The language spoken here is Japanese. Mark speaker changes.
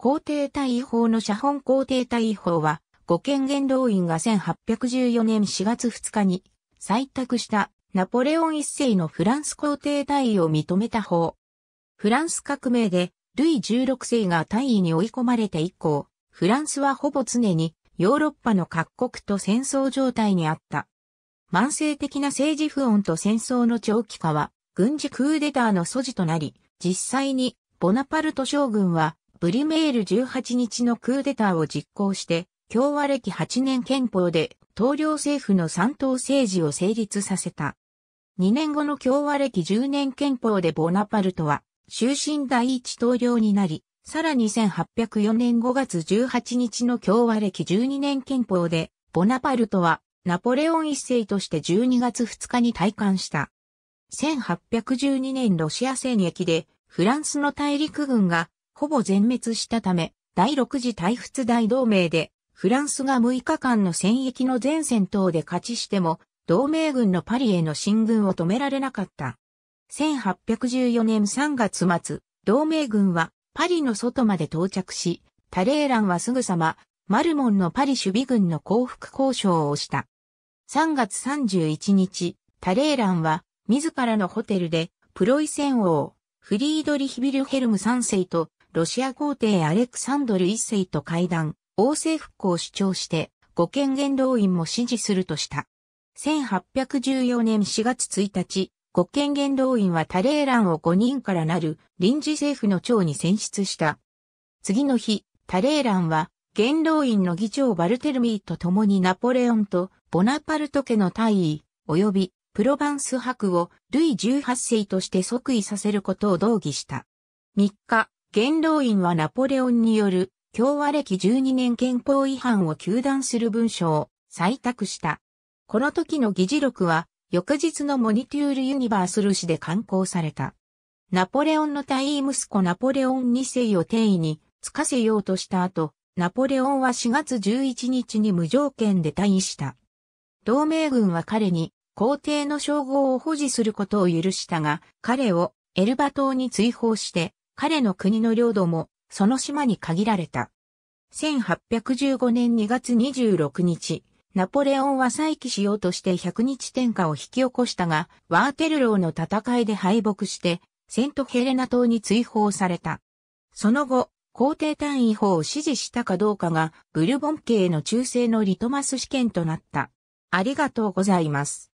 Speaker 1: 皇帝大法の写本皇帝大法は、五権元老院が1814年4月2日に採択したナポレオン一世のフランス皇帝大位を認めた法。フランス革命でルイ16世が大位に追い込まれて以降、フランスはほぼ常にヨーロッパの各国と戦争状態にあった。慢性的な政治不穏と戦争の長期化は軍事クーデターの素地となり、実際にボナパルト将軍はブリュメール18日のクーデターを実行して、共和歴8年憲法で、統領政府の三党政治を成立させた。2年後の共和歴10年憲法でボナパルトは、終身第一統領になり、さらに1804年5月18日の共和歴12年憲法で、ボナパルトはナポレオン一世として12月2日に退官した。1812年ロシア戦役でフランスの大陸軍がほぼ全滅したため、第6次大仏大同盟で、フランスが6日間の戦役の全戦闘で勝ちしても、同盟軍のパリへの進軍を止められなかった。1814年3月末、同盟軍はパリの外まで到着し、タレーランはすぐさま、マルモンのパリ守備軍の降伏交渉をした。3月31日、タレーランは、自らのホテルで、プロイセン王、フリードリヒビルヘルム3世と、ロシア皇帝アレクサンドル一世と会談、王政復興を主張して、五権元老院も支持するとした。1814年4月1日、五権元老院はタレーランを5人からなる臨時政府の長に選出した。次の日、タレーランは、元老院の議長バルテルミーと共にナポレオンとボナパルト家の大尉、及びプロヴァンス博をルイ18世として即位させることを同議した。3日、元老院はナポレオンによる共和歴12年憲法違反を求断する文書を採択した。この時の議事録は翌日のモニテュールユニバースル紙で刊行された。ナポレオンの大息子ナポレオン2世を定位につかせようとした後、ナポレオンは4月11日に無条件で退位した。同盟軍は彼に皇帝の称号を保持することを許したが、彼をエルバ島に追放して彼の国の領土も、その島に限られた。1815年2月26日、ナポレオンは再起しようとして100日天下を引き起こしたが、ワーテルローの戦いで敗北して、セントヘレナ島に追放された。その後、皇帝単位法を支持したかどうかが、ブルボン家への忠誠のリトマス試験となった。ありがとうございます。